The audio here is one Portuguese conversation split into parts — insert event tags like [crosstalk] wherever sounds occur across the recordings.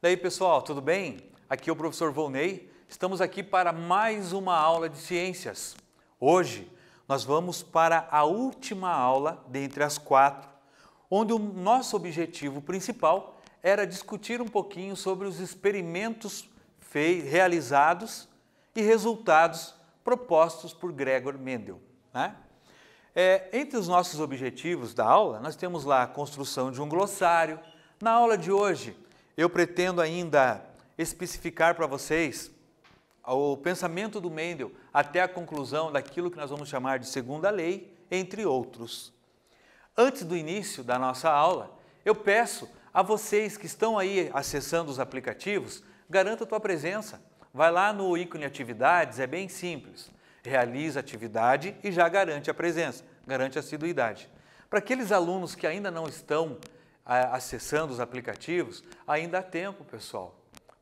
Daí pessoal, tudo bem? Aqui é o professor Volney. Estamos aqui para mais uma aula de ciências. Hoje nós vamos para a última aula dentre as quatro, onde o nosso objetivo principal era discutir um pouquinho sobre os experimentos realizados e resultados propostos por Gregor Mendel. Né? É, entre os nossos objetivos da aula, nós temos lá a construção de um glossário. Na aula de hoje, eu pretendo ainda especificar para vocês o pensamento do Mendel até a conclusão daquilo que nós vamos chamar de segunda lei, entre outros. Antes do início da nossa aula, eu peço a vocês que estão aí acessando os aplicativos, garanta a tua presença. Vai lá no ícone atividades, é bem simples. Realiza a atividade e já garante a presença, garante a assiduidade. Para aqueles alunos que ainda não estão acessando os aplicativos, ainda há tempo, pessoal.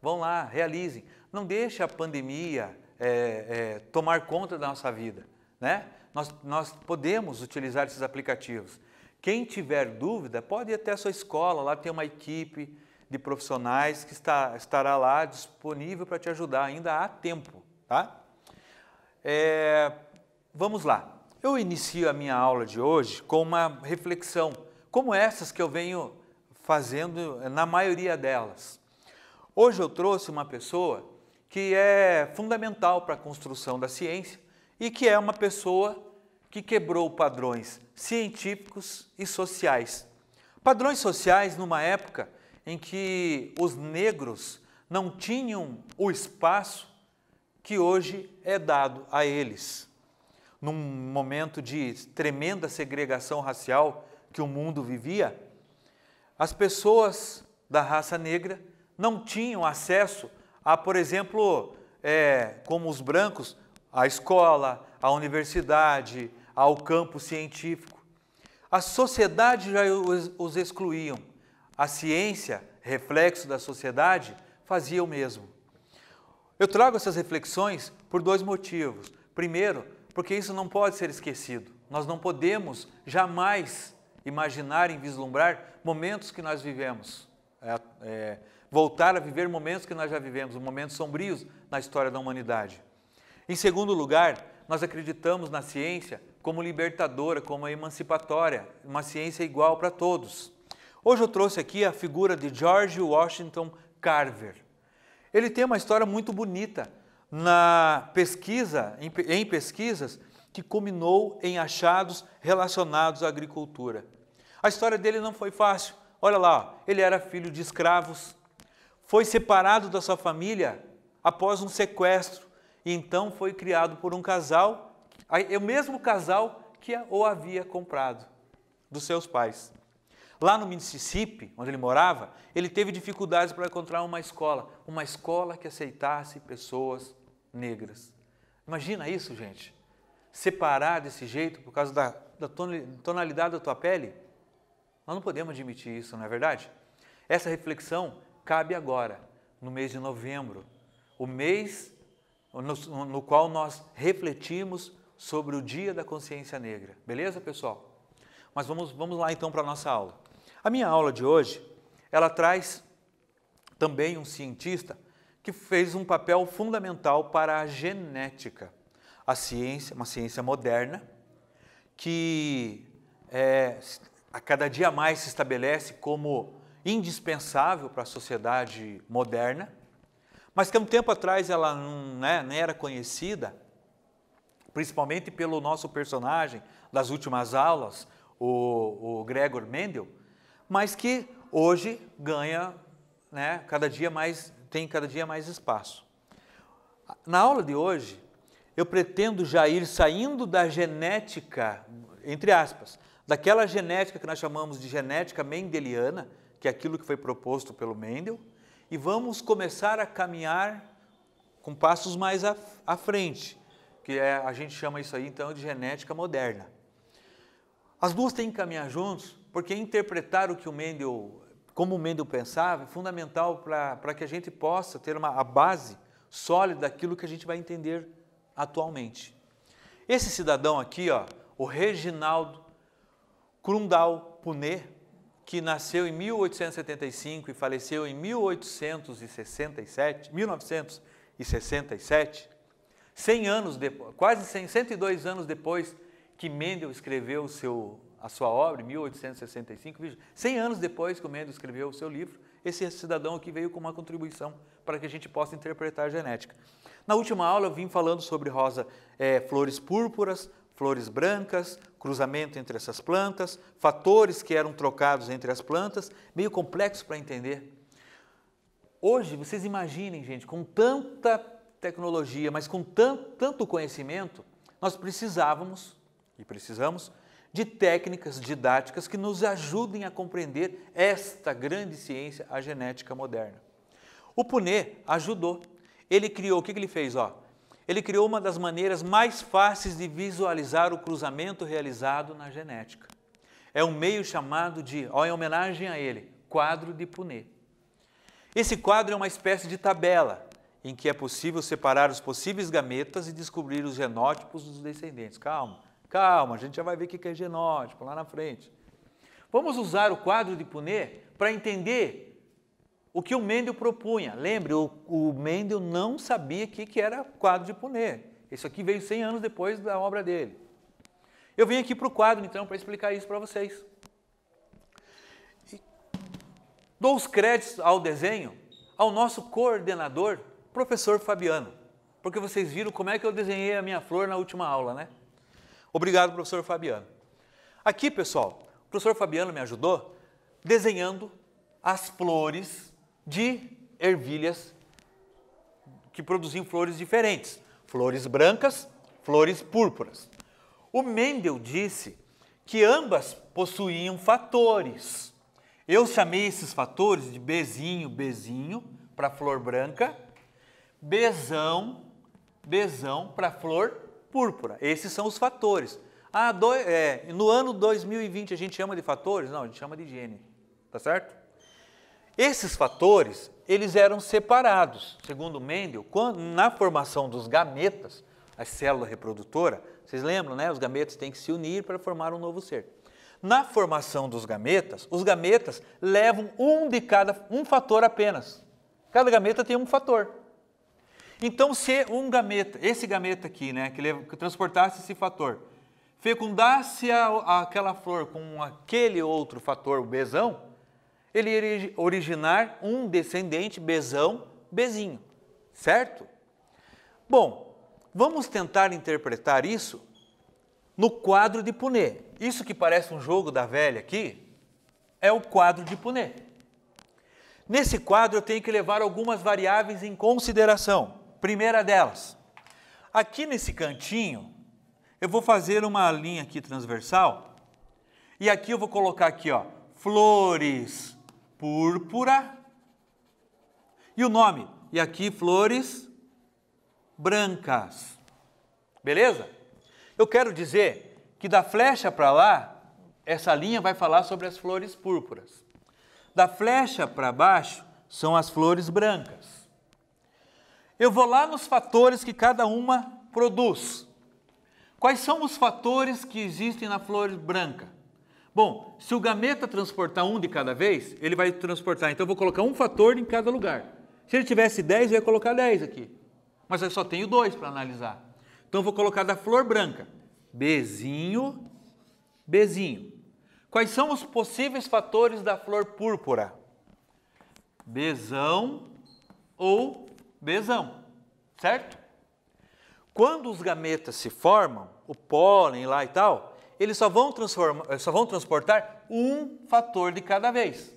Vão lá, realizem. Não deixe a pandemia é, é, tomar conta da nossa vida. Né? Nós, nós podemos utilizar esses aplicativos. Quem tiver dúvida, pode ir até a sua escola, lá tem uma equipe de profissionais que está, estará lá disponível para te ajudar, ainda há tempo. Tá? É, vamos lá. Eu inicio a minha aula de hoje com uma reflexão, como essas que eu venho fazendo eh, na maioria delas. Hoje eu trouxe uma pessoa que é fundamental para a construção da ciência e que é uma pessoa que quebrou padrões científicos e sociais. Padrões sociais numa época em que os negros não tinham o espaço que hoje é dado a eles. Num momento de tremenda segregação racial que o mundo vivia, as pessoas da raça negra não tinham acesso a, por exemplo, é, como os brancos, à escola, à universidade, ao campo científico. A sociedade já os, os excluíam. A ciência, reflexo da sociedade, fazia o mesmo. Eu trago essas reflexões por dois motivos. Primeiro, porque isso não pode ser esquecido. Nós não podemos jamais imaginar e vislumbrar momentos que nós vivemos. É, é, voltar a viver momentos que nós já vivemos, momentos sombrios na história da humanidade. Em segundo lugar, nós acreditamos na ciência como libertadora, como emancipatória, uma ciência igual para todos. Hoje eu trouxe aqui a figura de George Washington Carver. Ele tem uma história muito bonita na pesquisa, em, em pesquisas que culminou em achados relacionados à agricultura. A história dele não foi fácil. Olha lá, ele era filho de escravos, foi separado da sua família após um sequestro e então foi criado por um casal, é o mesmo casal que o havia comprado dos seus pais. Lá no Mississippi, onde ele morava, ele teve dificuldades para encontrar uma escola, uma escola que aceitasse pessoas negras. Imagina isso, gente. Separar desse jeito por causa da, da tonalidade da tua pele. Nós não podemos admitir isso, não é verdade? Essa reflexão cabe agora, no mês de novembro, o mês no, no qual nós refletimos sobre o Dia da Consciência Negra. Beleza, pessoal? Mas vamos, vamos lá então para a nossa aula. A minha aula de hoje, ela traz também um cientista que fez um papel fundamental para a genética. A ciência, uma ciência moderna, que é, a cada dia mais se estabelece como indispensável para a sociedade moderna, mas que há um tempo atrás ela não, né, não era conhecida, principalmente pelo nosso personagem das últimas aulas, o, o Gregor Mendel, mas que hoje ganha, né, cada dia mais, tem cada dia mais espaço. Na aula de hoje, eu pretendo já ir saindo da genética, entre aspas, daquela genética que nós chamamos de genética mendeliana, que é aquilo que foi proposto pelo Mendel, e vamos começar a caminhar com passos mais à, à frente, que é, a gente chama isso aí então de genética moderna. As duas têm que caminhar juntos, porque interpretar o que o Mendel, como o Mendel pensava, é fundamental para que a gente possa ter uma, a base sólida daquilo que a gente vai entender atualmente. Esse cidadão aqui, ó, o Reginaldo Krundal Puné, que nasceu em 1875 e faleceu em 1867, 1967, 100 anos depois, quase 100, 102 anos depois que Mendel escreveu seu, a sua obra, em 1865, 100 anos depois que o Mendel escreveu o seu livro, esse é cidadão aqui veio com uma contribuição para que a gente possa interpretar a genética. Na última aula eu vim falando sobre rosa, é, flores púrpuras, flores brancas, cruzamento entre essas plantas, fatores que eram trocados entre as plantas, meio complexo para entender. Hoje, vocês imaginem, gente, com tanta tecnologia, mas com tanto, conhecimento, nós precisávamos e precisamos de técnicas didáticas que nos ajudem a compreender esta grande ciência, a genética moderna. O Pune ajudou. Ele criou, o que, que ele fez? Ó, ele criou uma das maneiras mais fáceis de visualizar o cruzamento realizado na genética. É um meio chamado de, ó, em homenagem a ele, quadro de Punet. Esse quadro é uma espécie de tabela em que é possível separar os possíveis gametas e descobrir os genótipos dos descendentes. Calma, calma, a gente já vai ver o que é genótipo lá na frente. Vamos usar o quadro de Punet para entender o que o Mendel propunha. Lembre, o, o Mendel não sabia o que, que era quadro de Puné. Isso aqui veio 100 anos depois da obra dele. Eu vim aqui para o quadro, então, para explicar isso para vocês. Dou os créditos ao desenho ao nosso coordenador, professor Fabiano, porque vocês viram como é que eu desenhei a minha flor na última aula, né? Obrigado, professor Fabiano. Aqui, pessoal, o professor Fabiano me ajudou desenhando as flores de ervilhas que produziam flores diferentes, flores brancas, flores púrpuras. O Mendel disse que ambas possuíam fatores. Eu chamei esses fatores de bezinho, bezinho para flor branca, bezão, bezão para flor púrpura. Esses são os fatores. Ah, do, é, no ano 2020 a gente chama de fatores? Não, a gente chama de gene, tá certo? Esses fatores, eles eram separados, segundo Mendel, quando, na formação dos gametas, a célula reprodutora, vocês lembram, né? Os gametas têm que se unir para formar um novo ser. Na formação dos gametas, os gametas levam um de cada, um fator apenas. Cada gameta tem um fator. Então, se um gameta, esse gameta aqui, né, que, leva, que transportasse esse fator, fecundasse a, a, aquela flor com aquele outro fator, o besão, ele iria originar um descendente, Bezão, Bezinho, certo? Bom, vamos tentar interpretar isso no quadro de Punê. Isso que parece um jogo da velha aqui é o quadro de Punê. Nesse quadro eu tenho que levar algumas variáveis em consideração. Primeira delas, aqui nesse cantinho, eu vou fazer uma linha aqui transversal e aqui eu vou colocar aqui, ó, flores púrpura. E o nome? E aqui flores brancas. Beleza? Eu quero dizer que da flecha para lá, essa linha vai falar sobre as flores púrpuras. Da flecha para baixo são as flores brancas. Eu vou lá nos fatores que cada uma produz. Quais são os fatores que existem na flor branca? Bom, se o gameta transportar um de cada vez, ele vai transportar. Então eu vou colocar um fator em cada lugar. Se ele tivesse 10, eu ia colocar 10 aqui. Mas eu só tenho dois para analisar. Então eu vou colocar da flor branca. Bzinho, Bzinho. Quais são os possíveis fatores da flor púrpura? Bezão ou bezão, certo? Quando os gametas se formam, o pólen lá e tal, eles só vão, eh, só vão transportar um fator de cada vez.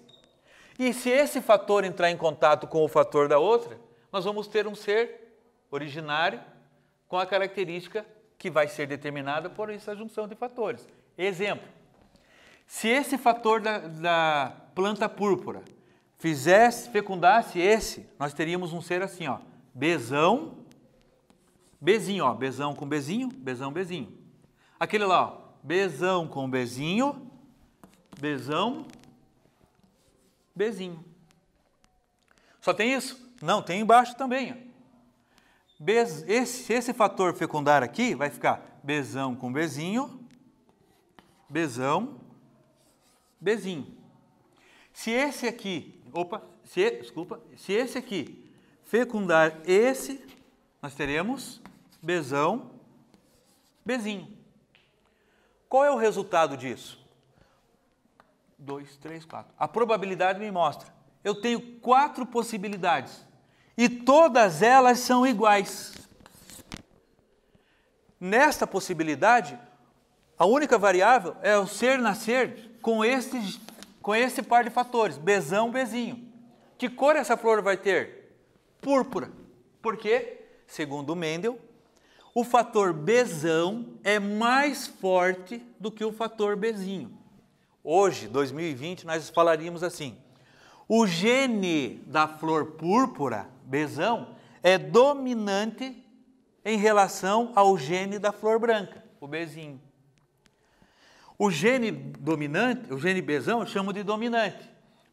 E se esse fator entrar em contato com o fator da outra, nós vamos ter um ser originário com a característica que vai ser determinada por essa junção de fatores. Exemplo: se esse fator da, da planta púrpura fizesse, fecundasse esse, nós teríamos um ser assim, ó, Bezão, Bezinho, ó, Bezão com Bezinho, Bezão, Bezinho. Aquele lá, ó, Bezão com Bezinho, Bezão, Bezinho. Só tem isso? Não, tem embaixo também. Bez, esse, esse fator fecundar aqui vai ficar Bezão com Bezinho, Bezão, Bezinho. Se esse aqui, opa, se, desculpa, se esse aqui fecundar esse, nós teremos Bezão, Bezinho. Qual é o resultado disso? 2, 3, 4. A probabilidade me mostra. Eu tenho quatro possibilidades e todas elas são iguais. Nesta possibilidade, a única variável é o ser nascer com este, com esse par de fatores, bezão, bezinho. Que cor essa flor vai ter? Púrpura. Por quê? Segundo Mendel, o fator Bzão é mais forte do que o fator Bzinho. Hoje, 2020, nós falaríamos assim: o gene da flor púrpura, Bzão, é dominante em relação ao gene da flor branca, o Bzinho. O gene dominante, o gene Bzão, eu chamo de dominante.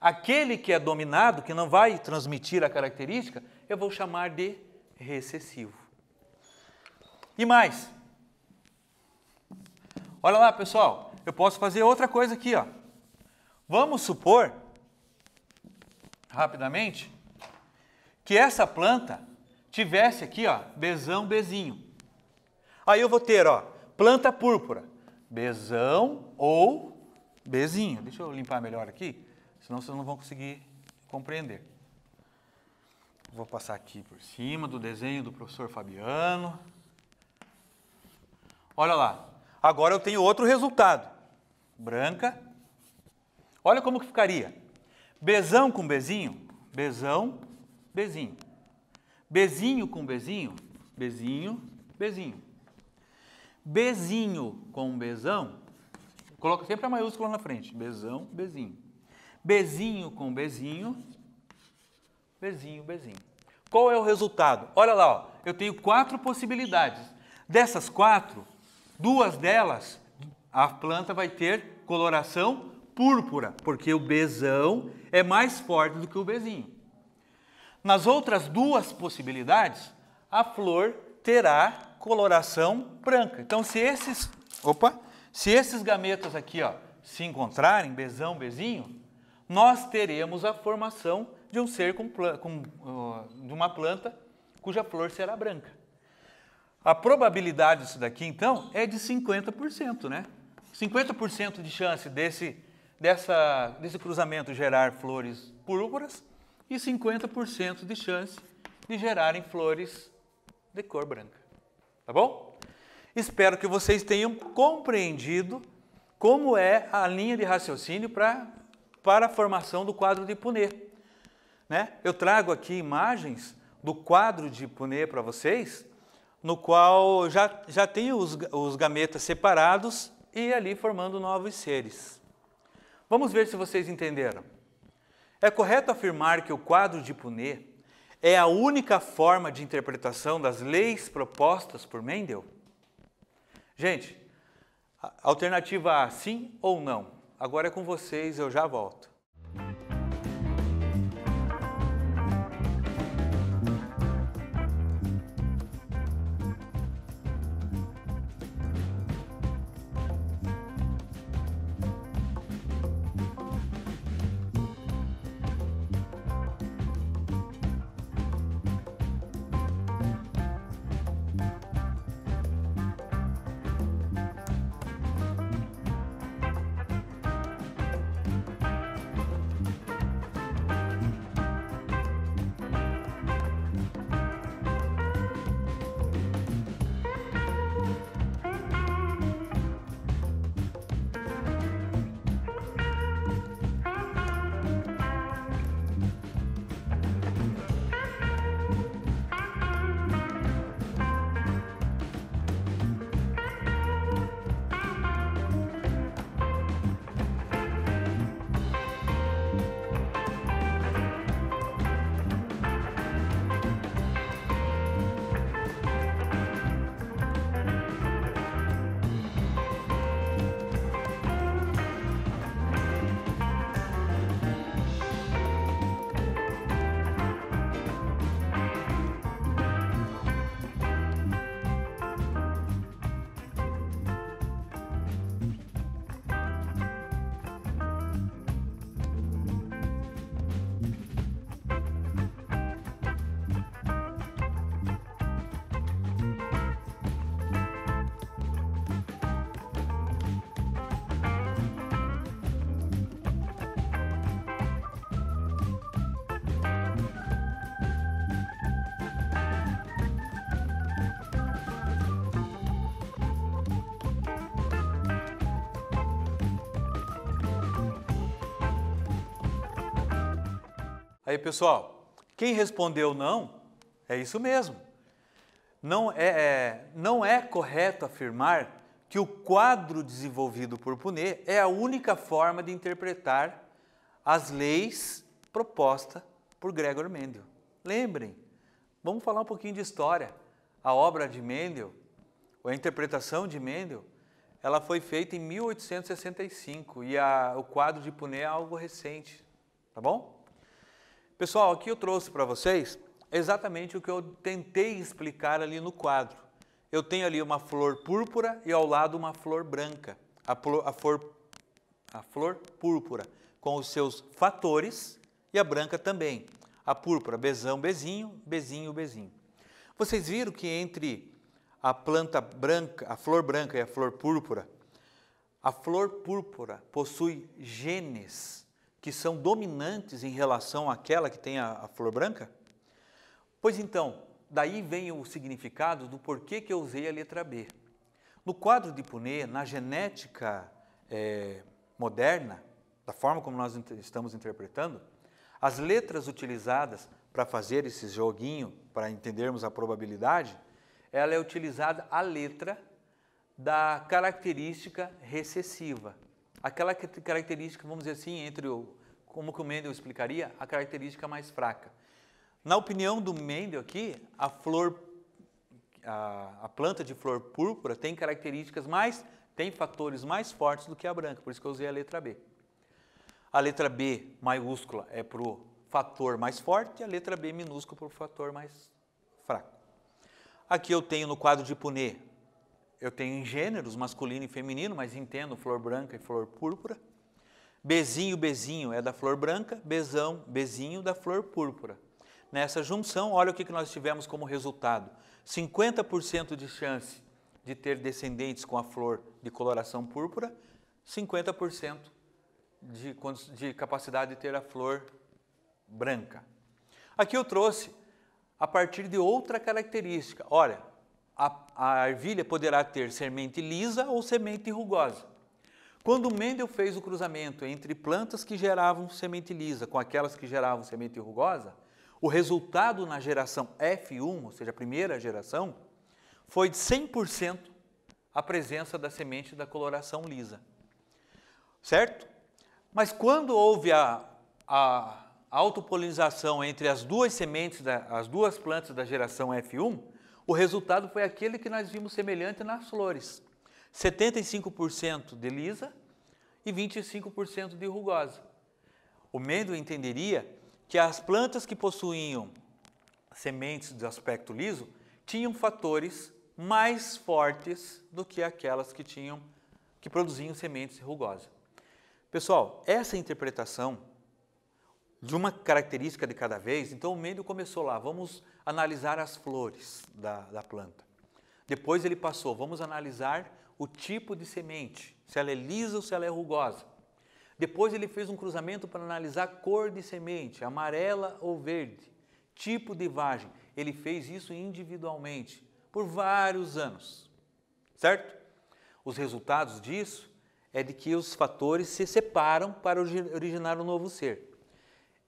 Aquele que é dominado, que não vai transmitir a característica, eu vou chamar de recessivo. E mais. Olha lá, pessoal. Eu posso fazer outra coisa aqui, ó. Vamos supor, rapidamente, que essa planta tivesse aqui, ó, besão, bezinho. Aí eu vou ter, ó, planta púrpura, besão ou bezinho. Deixa eu limpar melhor aqui, senão vocês não vão conseguir compreender. Vou passar aqui por cima do desenho do professor Fabiano. Olha lá. Agora eu tenho outro resultado. Branca. Olha como que ficaria. Bezão com bezinho, bezão, bezinho. Bezinho com bezinho, bezinho, bezinho. Bezinho com bezão, coloca sempre a maiúscula na frente. Bezão, bezinho. Bezinho com bezinho, bezinho, bezinho. Qual é o resultado? Olha lá, ó, eu tenho quatro possibilidades. Dessas quatro, Duas delas, a planta vai ter coloração púrpura, porque o besão é mais forte do que o bezinho Nas outras duas possibilidades, a flor terá coloração branca. Então, se esses, opa, se esses gametas aqui ó, se encontrarem, Bzão, bezinho nós teremos a formação de um ser com, com, de uma planta cuja flor será branca. A probabilidade disso daqui, então, é de 50%, né? 50% de chance desse, dessa, desse cruzamento gerar flores púrpuras e 50% de chance de gerarem flores de cor branca. Tá bom? Espero que vocês tenham compreendido como é a linha de raciocínio pra, para a formação do quadro de Punet. Né? Eu trago aqui imagens do quadro de Punet para vocês no qual já, já tem os, os gametas separados e ali formando novos seres. Vamos ver se vocês entenderam. É correto afirmar que o quadro de Punê é a única forma de interpretação das leis propostas por Mendel? Gente, alternativa A, sim ou não? Agora é com vocês, eu já volto. Aí, pessoal, quem respondeu não, é isso mesmo. Não é, é, não é correto afirmar que o quadro desenvolvido por Punet é a única forma de interpretar as leis proposta por Gregor Mendel. Lembrem, vamos falar um pouquinho de história. A obra de Mendel, ou a interpretação de Mendel, ela foi feita em 1865 e a, o quadro de Punet é algo recente, tá bom? Pessoal, aqui eu trouxe para vocês exatamente o que eu tentei explicar ali no quadro. Eu tenho ali uma flor púrpura e ao lado uma flor branca. A, a, flor, a flor púrpura com os seus fatores e a branca também. A púrpura, bezão, bezinho, bezinho, bezinho. Vocês viram que entre a planta branca, a flor branca e a flor púrpura, a flor púrpura possui genes que são dominantes em relação àquela que tem a, a flor branca? Pois então, daí vem o significado do porquê que eu usei a letra B. No quadro de Punet, na genética é, moderna, da forma como nós estamos interpretando, as letras utilizadas para fazer esse joguinho, para entendermos a probabilidade, ela é utilizada a letra da característica recessiva. Aquela característica, vamos dizer assim, entre o, como que o Mendel explicaria, a característica mais fraca. Na opinião do Mendel aqui, a flor, a, a planta de flor púrpura tem características mais, tem fatores mais fortes do que a branca, por isso que eu usei a letra B. A letra B maiúscula é para o fator mais forte e a letra B minúscula para o fator mais fraco. Aqui eu tenho no quadro de Punê, eu tenho em gêneros masculino e feminino, mas entendo flor branca e flor púrpura. Bezinho, bezinho é da flor branca, bezão, bezinho da flor púrpura. Nessa junção, olha o que nós tivemos como resultado: 50% de chance de ter descendentes com a flor de coloração púrpura, 50% de, de capacidade de ter a flor branca. Aqui eu trouxe a partir de outra característica. Olha, a, a ervilha poderá ter semente lisa ou semente rugosa. Quando Mendel fez o cruzamento entre plantas que geravam semente lisa com aquelas que geravam semente rugosa, o resultado na geração F1, ou seja, a primeira geração, foi de 100% a presença da semente da coloração lisa. Certo? Mas quando houve a, a autopolinização entre as duas sementes, da, as duas plantas da geração F1, o resultado foi aquele que nós vimos semelhante nas flores. 75% de lisa e 25% de rugosa. O Mendel entenderia que as plantas que possuíam sementes de aspecto liso tinham fatores mais fortes do que aquelas que tinham que produziam sementes rugosas. Pessoal, essa interpretação de uma característica de cada vez, então o Mendel começou lá, vamos analisar as flores da, da planta. Depois ele passou, vamos analisar o tipo de semente, se ela é lisa ou se ela é rugosa. Depois ele fez um cruzamento para analisar a cor de semente, amarela ou verde, tipo de vagem. Ele fez isso individualmente por vários anos. Certo? Os resultados disso é de que os fatores se separam para originar um novo ser.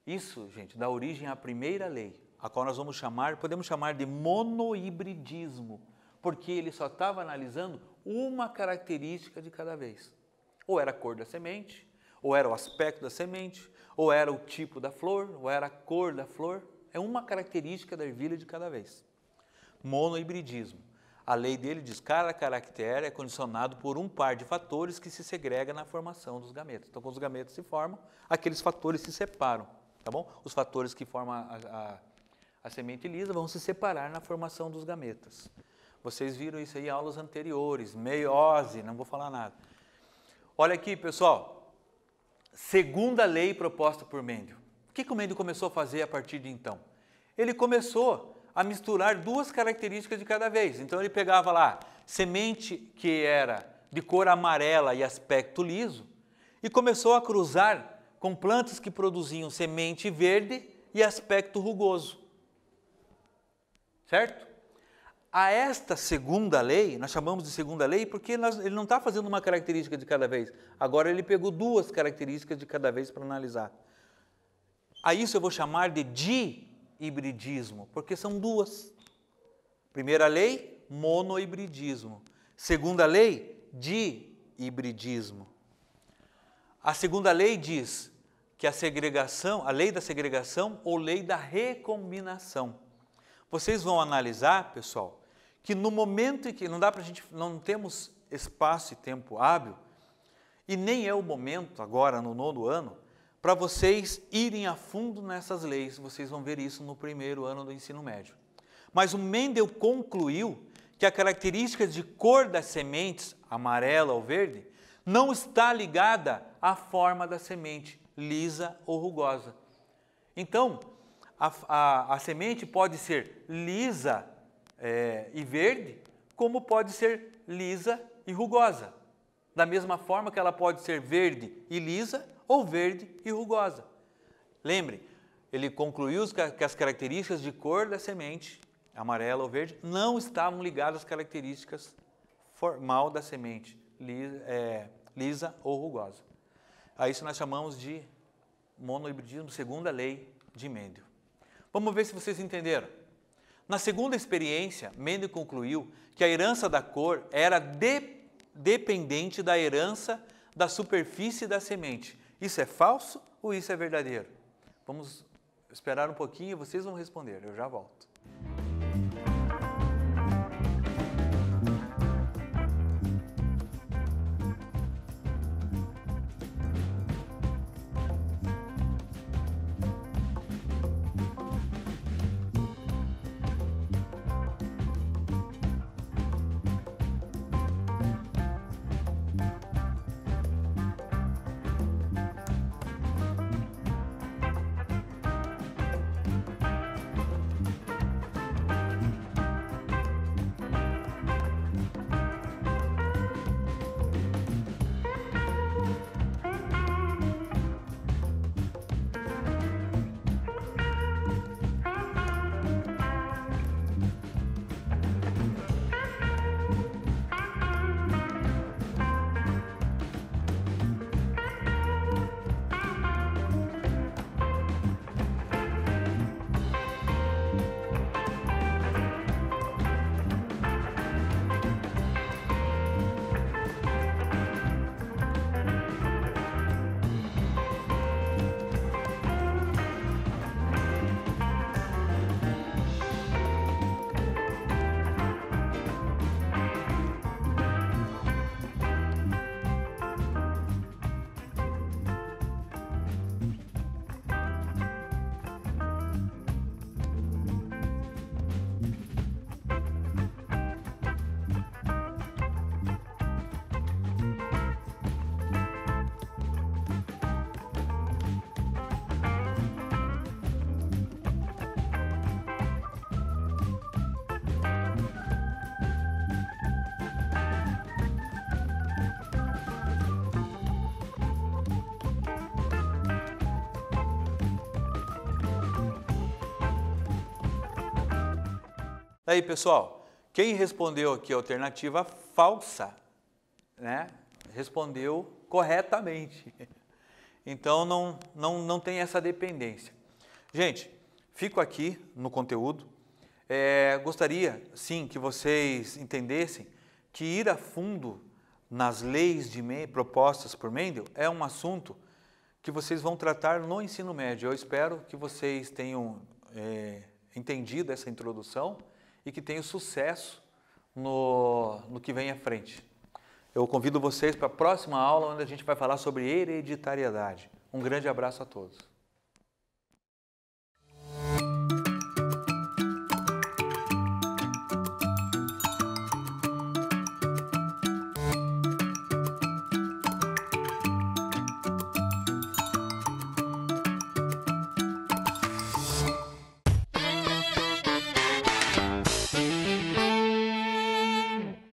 Isso, gente, dá origem à primeira lei, a qual nós vamos chamar, podemos chamar de monohibridismo porque ele só estava analisando uma característica de cada vez. Ou era a cor da semente, ou era o aspecto da semente, ou era o tipo da flor, ou era a cor da flor. É uma característica da ervilha de cada vez. Monohibridismo. A lei dele diz que cada caractere é condicionado por um par de fatores que se segrega na formação dos gametas. Então, quando os gametas se formam, aqueles fatores se separam, tá bom? Os fatores que formam a, a, a semente lisa vão se separar na formação dos gametas. Vocês viram isso aí em aulas anteriores, meiose, não vou falar nada. Olha aqui, pessoal. Segunda lei proposta por Mendel. O que, que o Mendel começou a fazer a partir de então? Ele começou a misturar duas características de cada vez. Então ele pegava lá semente que era de cor amarela e aspecto liso e começou a cruzar com plantas que produziam semente verde e aspecto rugoso. Certo? a esta segunda lei, nós chamamos de segunda lei porque nós, ele não está fazendo uma característica de cada vez. Agora ele pegou duas características de cada vez para analisar. A isso eu vou chamar de di-hibridismo, porque são duas. Primeira lei, monohibridismo. Segunda lei, di-hibridismo. A segunda lei diz que a segregação, a lei da segregação ou lei da recombinação. Vocês vão analisar, pessoal, que no momento em que não dá para a gente, não temos espaço e tempo hábil, e nem é o momento agora no nono ano, para vocês irem a fundo nessas leis, vocês vão ver isso no primeiro ano do ensino médio. Mas o Mendel concluiu que a característica de cor das sementes, amarela ou verde, não está ligada à forma da semente, lisa ou rugosa. Então, a, a, a semente pode ser lisa é, e verde, como pode ser lisa e rugosa. Da mesma forma que ela pode ser verde e lisa ou verde e rugosa. Lembre, ele concluiu que as características de cor da semente, amarela ou verde, não estavam ligadas às características formal da semente, lisa, é, lisa ou rugosa. A isso nós chamamos de monohibridismo segundo a lei de Mendel. Vamos ver se vocês entenderam. Na segunda experiência, Mendel concluiu que a herança da cor era de, dependente da herança da superfície da semente. Isso é falso ou isso é verdadeiro? Vamos esperar um pouquinho e vocês vão responder. Eu já volto. Tá aí pessoal, quem respondeu aqui a alternativa falsa, né? Respondeu corretamente. [laughs] Então, não, não, não tem essa dependência. Gente, fico aqui no conteúdo. É, gostaria, sim, que vocês entendessem que ir a fundo nas leis de propostas por Mendel é um assunto que vocês vão tratar no ensino médio. Eu espero que vocês tenham é, entendido essa introdução e que tenham sucesso no, no que vem à frente. Eu convido vocês para a próxima aula, onde a gente vai falar sobre hereditariedade. Um grande abraço a todos.